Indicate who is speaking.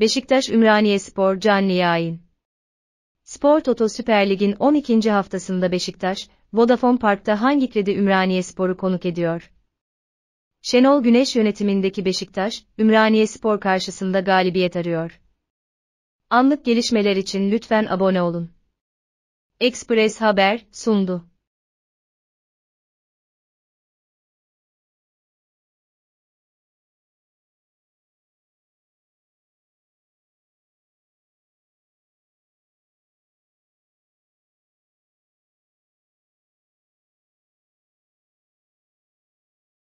Speaker 1: Beşiktaş Ümraniye Spor canlı yayın. Sport Oto Süper Lig'in 12. haftasında Beşiktaş, Vodafone Park'ta hangi kredi Ümraniye Spor'u konuk ediyor? Şenol Güneş yönetimindeki Beşiktaş, Ümraniye Spor karşısında galibiyet arıyor. Anlık gelişmeler için lütfen abone olun.
Speaker 2: Express Haber sundu.